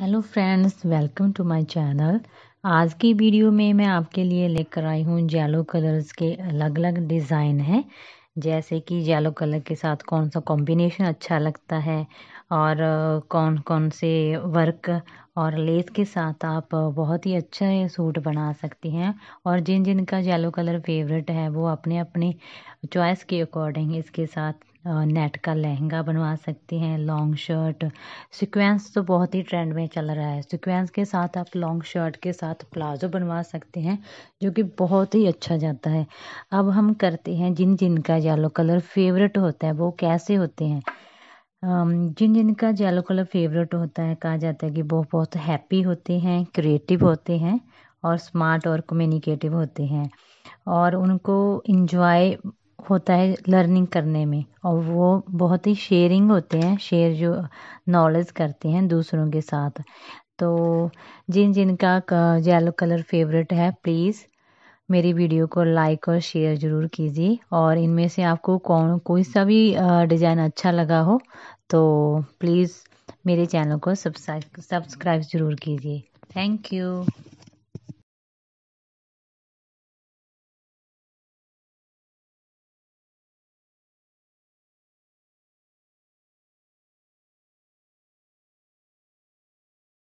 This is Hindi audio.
hello friends welcome to my channel आज की वीडियो में मैं आपके लिए लेकर आई हूँ जेलो कलर्स के अलग अलग डिज़ाइन हैं जैसे कि जेलो कलर के साथ कौन सा कॉम्बिनेशन अच्छा लगता है और कौन कौन से वर्क और लेस के साथ आप बहुत ही अच्छा सूट बना सकती हैं और जिन जिन का येलो कलर फेवरेट है वो अपने अपने चॉइस के अकॉर्डिंग इसके साथ नेट का लहंगा बनवा सकती हैं लॉन्ग शर्ट सिक्वेंस तो बहुत ही ट्रेंड में चल रहा है सिक्वेंस के साथ आप लॉन्ग शर्ट के साथ प्लाजो बनवा सकते हैं जो कि बहुत ही अच्छा जाता है अब हम करते हैं जिन जिन का येलो कलर फेवरेट होता है वो कैसे होते हैं जिन जिनका येलो कलर फेवरेट होता है कहा जाता है कि वो बहुत हैप्पी होते हैं क्रिएटिव होते हैं और स्मार्ट और कम्युनिकेटिव होते हैं और उनको इन्जॉय होता है लर्निंग करने में और वो बहुत ही शेयरिंग होते हैं शेयर जो नॉलेज करते हैं दूसरों के साथ तो जिन जिनका येलो कलर फेवरेट है प्लीज़ मेरी वीडियो को लाइक और शेयर ज़रूर कीजिए और इनमें से आपको कौन कोई सा भी डिज़ाइन अच्छा लगा हो तो प्लीज़ मेरे चैनल को सब्सक्राइब सब्सक्राइब ज़रूर कीजिए थैंक यू